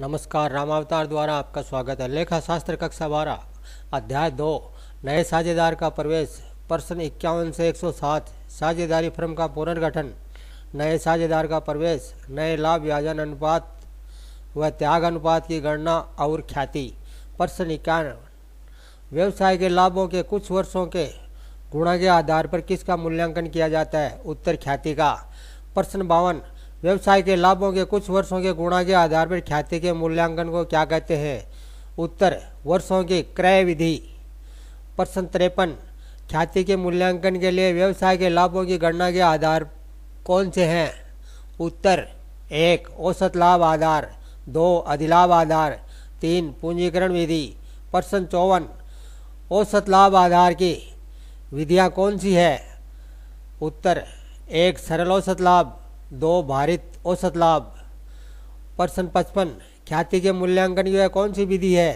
नमस्कार रामावतार द्वारा आपका स्वागत है लेखा शास्त्र कक्षा बारह अध्याय दो नए साझेदार का प्रवेश प्रश्न इक्यावन से 107 साझेदारी फर्म का पुनर्गठन नए साझेदार का प्रवेश नए लाभ व्याजन अनुपात व त्याग अनुपात की गणना और ख्याति प्रश्न इक्यावन व्यवसाय के लाभों के कुछ वर्षों के गुणा के आधार पर किसका मूल्यांकन किया जाता है उत्तर ख्याति का प्रश्न बावन व्यवसाय के लाभों के कुछ वर्षों के गुणा के आधार पर ख्याति के मूल्यांकन को क्या कहते हैं उत्तर वर्षों की क्रय विधि प्रश्न त्रेपन ख्याति के मूल्यांकन के लिए व्यवसाय के लाभों की गणना के आधार कौन से हैं उत्तर एक औसत लाभ आधार दो अधिलाभ आधार तीन पूंजीकरण विधि प्रश्न चौवन औसत लाभ आधार की विधियाँ कौन सी है उत्तर एक सरल औसत लाभ दो भारित औसत लाभ प्रश्न पचपन ख्याति के मूल्यांकन की वह कौन सी विधि है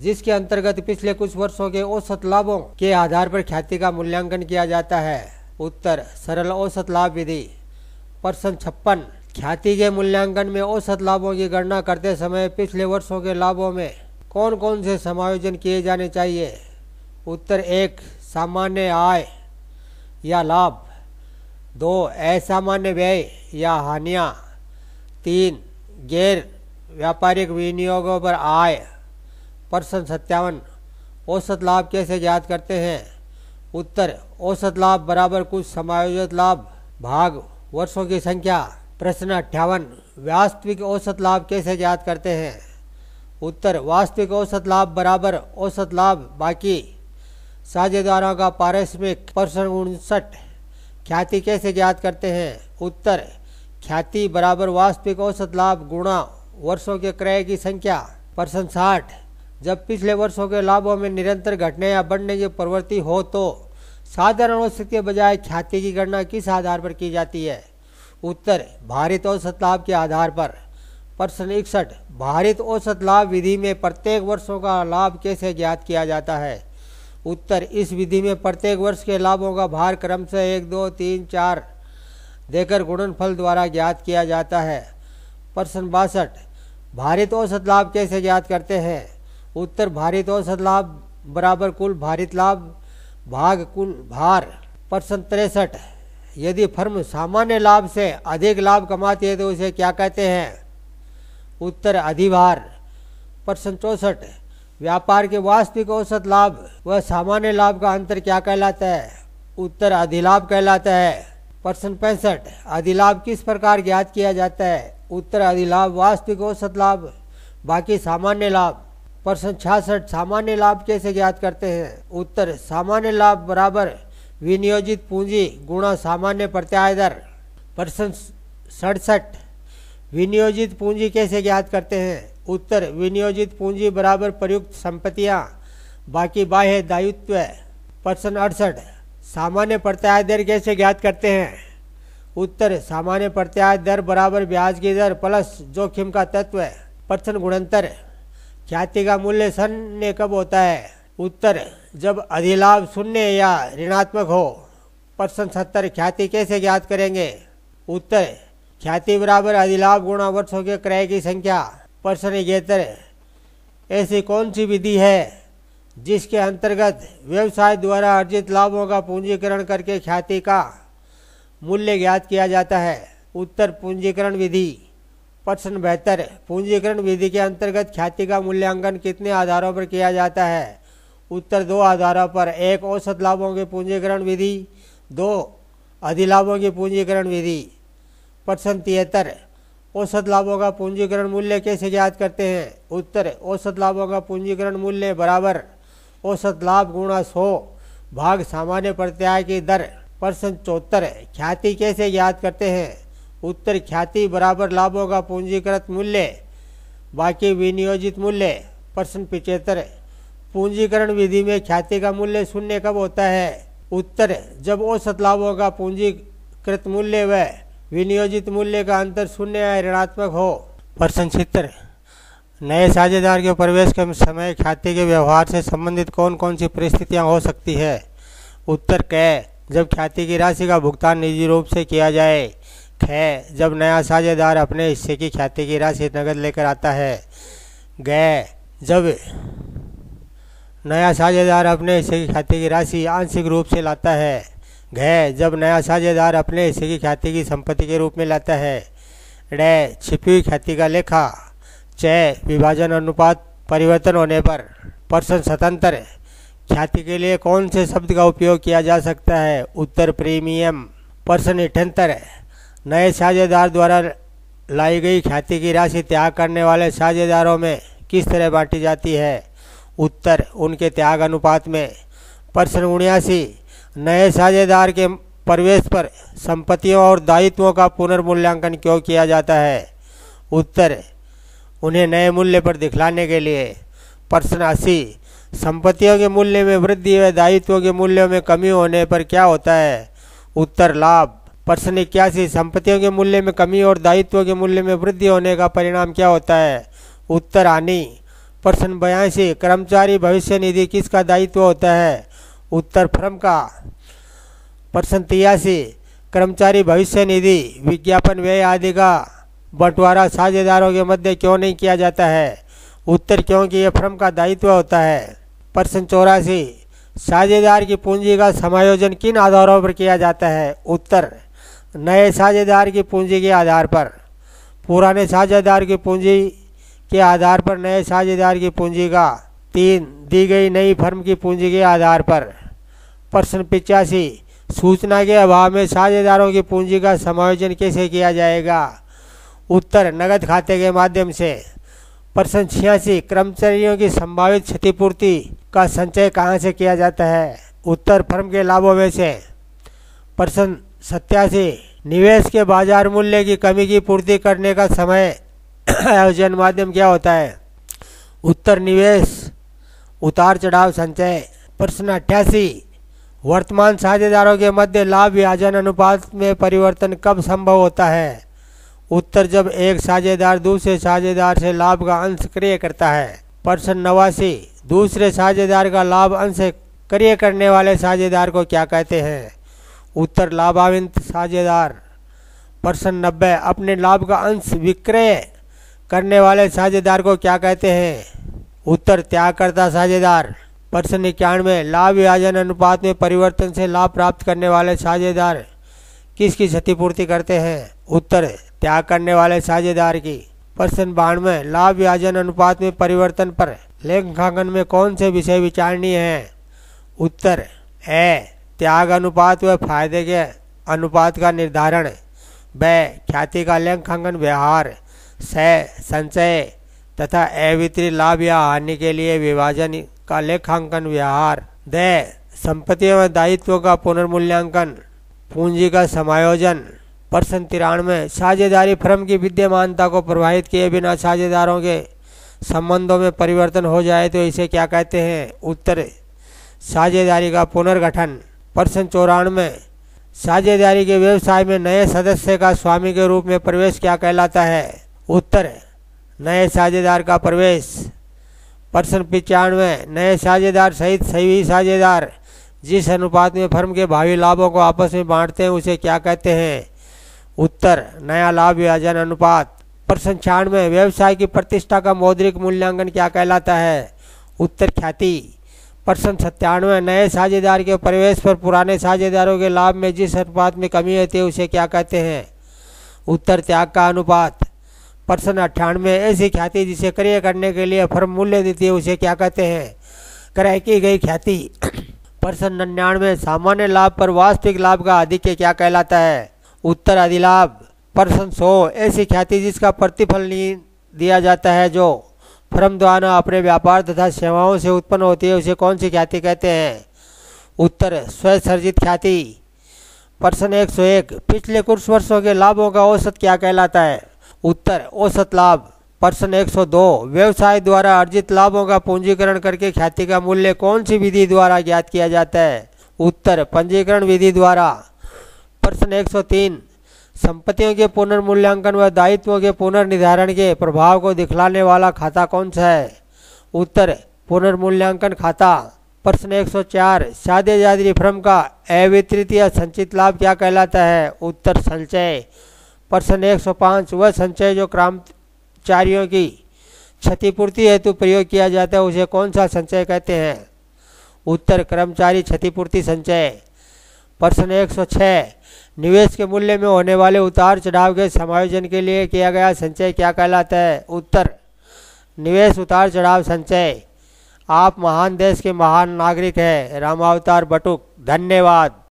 जिसके अंतर्गत पिछले कुछ वर्षों के औसत लाभों के आधार पर ख्याति का मूल्यांकन किया जाता है उत्तर सरल औसत लाभ विधि प्रश्न छप्पन ख्याति के मूल्यांकन में औसत लाभों की गणना करते समय पिछले वर्षों के लाभों में कौन कौन से समायोजन किए जाने चाहिए उत्तर एक सामान्य आय या लाभ दो असामान्य व्यय या हानियाँ तीन गैर व्यापारिक विनियोगों पर आय प्रश्न सत्तावन औसत लाभ कैसे ज्ञात करते हैं उत्तर औसत लाभ बराबर कुछ समायोजित लाभ भाग वर्षों की संख्या प्रश्न अट्ठावन वास्तविक औसत लाभ कैसे ज्ञात करते हैं उत्तर वास्तविक औसत लाभ बराबर औसत लाभ बाकी साझेदारों का पारिश्रमिक प्रश्न उनसठ ख्याति कैसे ज्ञात करते हैं उत्तर ख्याति बराबर वास्तविक औसत लाभ गुणा वर्षों के क्रय की संख्या प्रश्न साठ जब पिछले वर्षों के लाभों में निरंतर घटने या बढ़ने की प्रवृत्ति हो तो साधारण औसत के बजाय ख्याति की गणना किस आधार पर की जाती है उत्तर भारित औसत लाभ के आधार पर प्रश्न इकसठ भारत औसत लाभ विधि में प्रत्येक वर्षों का लाभ कैसे ज्ञात किया जाता है उत्तर इस विधि में प्रत्येक वर्ष के लाभों का भार क्रम से एक दो तीन चार देकर गुणनफल द्वारा ज्ञात किया जाता है प्रश्न बासठ भारित औसत लाभ कैसे ज्ञात करते हैं उत्तर भारित औसत लाभ बराबर कुल भारित लाभ भाग कुल भार प्रश्न तिरसठ यदि फर्म सामान्य लाभ से अधिक लाभ कमाती है तो उसे क्या कहते हैं उत्तर अधिभार प्रश्न चौंसठ व्यापार के वास्तविक औसत लाभ व सामान्य लाभ का अंतर क्या कहलाता है उत्तर अधिलाभ कहलाता है प्रश्न पैंसठ अधिलाभ किस प्रकार ज्ञात किया जाता है उत्तर अधिलाभ वास्तविक औसत लाभ बाकी सामान्य लाभ प्रश्न छियासठ सामान्य लाभ कैसे ज्ञात करते हैं उत्तर सामान्य लाभ बराबर विनियोजित पूंजी गुणा सामान्य प्रत्याय दर प्रश्न सड़सठ विनियोजित पूंजी कैसे ज्ञात करते हैं उत्तर विनियोजित पूंजी बराबर प्रयुक्त संपत्तियां बाकी बाह्य दायित्व प्रश्न अड़सठ सामान्य प्रत्याय दर कैसे ज्ञात करते हैं उत्तर सामान्य प्रत्याय दर बराबर ब्याज की दर प्लस जोखिम का तत्व प्रश्न गुणंतर ख्याति का मूल्य शून्य कब होता है उत्तर जब अधिलाभ शून्य या ऋणात्मक हो प्रश्न सत्तर ख्याति कैसे ज्ञात करेंगे उत्तर ख्याति बराबर अधिलाभ गुणा वर्षों के क्रय की संख्या परसनगेतर ऐसी कौन सी विधि है जिसके अंतर्गत व्यवसाय द्वारा अर्जित लाभों का पूंजीकरण करके ख्याति का मूल्य ज्ञात किया जाता है उत्तर पूंजीकरण विधि प्रश्न बेहतर पूंजीकरण विधि के अंतर्गत ख्याति का मूल्यांकन कितने आधारों पर किया जाता है उत्तर दो आधारों पर एक औसत लाभों की पूंजीकरण विधि दो अधिलाभों की पूंजीकरण विधि प्रश्न तिहत्तर औसत लाभों का पूंजीकरण मूल्य कैसे ज्ञात करते हैं उत्तर औसत लाभों का पूंजीकरण मूल्य बराबर औसत लाभ गुणा सौ भाग सामान्य प्रत्याय की दर प्रश्न चौहत्तर ख्याति कैसे ज्ञात करते हैं उत्तर ख्याति बराबर लाभों का पूंजीकृत मूल्य बाकी विनियोजित मूल्य प्रश्न पिचहत्तर पूंजीकरण विधि में ख्याति का मूल्य शून्य कब होता है उत्तर जब औसत लाभों का पूंजीकृत मूल्य व विनियोजित मूल्य का अंतर शून्य या ऋणात्मक हो प्रश्न चित्र नए साझेदार के प्रवेश के समय खाते के व्यवहार से संबंधित कौन कौन सी परिस्थितियां हो सकती है उत्तर कै जब ख्याति की राशि का भुगतान निजी रूप से किया जाए ख जब नया साझेदार अपने हिस्से की ख्याति की राशि नगद लेकर आता है गै जब नया साझेदार अपने हिस्से की ख्याति की राशि आंशिक रूप से लाता है घ जब नया साझेदार अपने हिस्से की ख्याति की संपत्ति के रूप में लाता है ड छिपी हुई ख्याति का लेखा च विभाजन अनुपात परिवर्तन होने पर पर्सन स्वतंत्र ख्याति के लिए कौन से शब्द का उपयोग किया जा सकता है उत्तर प्रीमियम पर्सन इठहत्तर नए साझेदार द्वारा लाई गई ख्याति की राशि त्याग करने वाले साझेदारों में किस तरह बांटी जाती है उत्तर उनके त्याग अनुपात में पर्सन उन्यासी नए साझेदार के प्रवेश पर संपत्तियों और दायित्वों का पुनर्मूल्यांकन क्यों किया जाता है उत्तर उन्हें नए मूल्य पर दिखलाने के लिए प्रश्न अस्सी संपत्तियों के मूल्य में वृद्धि व दायित्वों के मूल्यों में कमी होने पर क्या होता है उत्तर लाभ प्रश्न इक्यासी संपत्तियों के मूल्य में कमी और दायित्वों के मूल्य में वृद्धि होने का परिणाम क्या होता है उत्तर हानि प्रश्न बयासी कर्मचारी भविष्य निधि किसका दायित्व होता है उत्तर फर्म का प्रश्न तिरासी कर्मचारी भविष्य निधि विज्ञापन व्यय आदि का बंटवारा साझेदारों के मध्य क्यों नहीं किया जाता है उत्तर क्योंकि यह फर्म का दायित्व होता है प्रश्न चौरासी साझेदार की पूंजी का समायोजन किन आधारों पर किया जाता है उत्तर नए साझेदार की पूंजी के आधार पर पुराने साझेदार की पूंजी के आधार पर नए साझेदार की पूंजी का तीन दी गई नई फर्म की पूंजी के आधार पर प्रश्न पिचासी सूचना के अभाव में साझेदारों की पूंजी का समायोजन कैसे किया जाएगा उत्तर नगद खाते के माध्यम से प्रश्न छियासी कर्मचारियों की संभावित क्षतिपूर्ति का संचय कहाँ से किया जाता है उत्तर फर्म के लाभों में से प्रश्न सत्यासी निवेश के बाजार मूल्य की कमी की पूर्ति करने का समय आयोजन माध्यम क्या होता है उत्तर निवेश उतार चढ़ाव संचय प्रश्न अट्ठासी वर्तमान साझेदारों के मध्य लाभ विभाजन अनुपात में परिवर्तन कब संभव होता है उत्तर जब एक साझेदार दूसरे साझेदार से लाभ का अंश क्रिय करता है प्रश्न नवासी दूसरे साझेदार का लाभ अंश क्रिय करने वाले साझेदार को क्या कहते हैं उत्तर लाभाविंत साझेदार प्रश्न नब्बे अपने लाभ का अंश विक्रय करने वाले साझेदार को क्या कहते हैं उत्तर त्यागकर्ता साझेदार प्रश्न इक्यानवे लाभ विभाजन अनुपात में परिवर्तन से लाभ प्राप्त करने वाले साझेदार किसकी क्षतिपूर्ति करते हैं उत्तर त्याग करने वाले साझेदार की प्रश्न बानवे लाभ विभाजन अनुपात में परिवर्तन पर लेखांकन में कौन से विषय विचारणीय हैं उत्तर ए त्याग अनुपात व फायदे के अनुपात का निर्धारण ब ख्याति का लेखांकन व्यवहार स संचय तथा अवित्री लाभ या हानि के लिए विभाजन का लेखांकन व्यवहार दय संपत्ति एवं दायित्व का पुनर्मूल्यांकन पूंजी का समायोजन प्रश्न तिरानवे साझेदारी फर्म की विद्यमानता को प्रभावित किए बिना साझेदारों के संबंधों में परिवर्तन हो जाए तो इसे क्या कहते हैं उत्तर साझेदारी का पुनर्गठन प्रश्न चौरानवे साझेदारी के व्यवसाय में नए सदस्य का स्वामी के रूप में प्रवेश क्या कहलाता है उत्तर नए साझेदार का प्रवेश प्रश्न पिचानवे नए साझेदार सहित सभी साझेदार जिस अनुपात में फर्म के भावी लाभों को आपस में बांटते हैं उसे क्या कहते हैं उत्तर नया लाभ विभाजन अनुपात प्रश्न छियानवे व्यवसाय की प्रतिष्ठा का मौद्रिक मूल्यांकन क्या कहलाता है उत्तर ख्याति प्रश्न सत्तानवे नए साझेदार के प्रवेश पर पुराने साझेदारों के लाभ में जिस अनुपात में कमी होती है उसे क्या कहते हैं उत्तर त्याग का अनुपात प्रश्न अट्ठानवे ऐसी ख्याति जिसे क्रय करने के लिए फर्म मूल्य देती है उसे क्या कहते हैं क्रय की गई ख्याति प्रश्न निन्यानवे सामान्य लाभ पर वास्तविक लाभ का आधिक्य क्या कहलाता है उत्तर अधिलाभ प्रश्न सौ ऐसी ख्याति जिसका प्रतिफल नहीं दिया जाता है जो फर्म द्वारा अपने व्यापार तथा सेवाओं से उत्पन्न होती है उसे कौन सी ख्याति कहते हैं उत्तर स्वसर्जित ख्याति प्रश्न एक सौ एक पिछले कुछ वर्षों के लाभों का औसत क्या कहलाता है उत्तर औसत लाभ प्रश्न 102 व्यवसाय द्वारा अर्जित लाभों का पूंजीकरण करके ख्याति का मूल्य कौन सी विधि द्वारा ज्ञात किया जाता है उत्तर पंजीकरण विधि द्वारा प्रश्न 103 संपत्तियों के पुनर्मूल्यांकन व दायित्वों के पुनर्निर्धारण के प्रभाव को दिखलाने वाला खाता कौन सा है उत्तर पुनर्मूल्यांकन खाता प्रश्न 104 सादे जादरी फर्म का अवितरित या संचित लाभ क्या कहलाता है उत्तर संचय प्रश्न एक सौ पाँच वह संचय जो कर्मचारियों की क्षतिपूर्ति हेतु प्रयोग किया जाता है उसे कौन सा संचय कहते हैं उत्तर कर्मचारी क्षतिपूर्ति संचय प्रश्न एक सौ छः निवेश के मूल्य में होने वाले उतार चढ़ाव के समायोजन के लिए किया गया संचय क्या कहलाता है उत्तर निवेश उतार चढ़ाव संचय आप महान देश के महान नागरिक हैं रामावतार बटुक धन्यवाद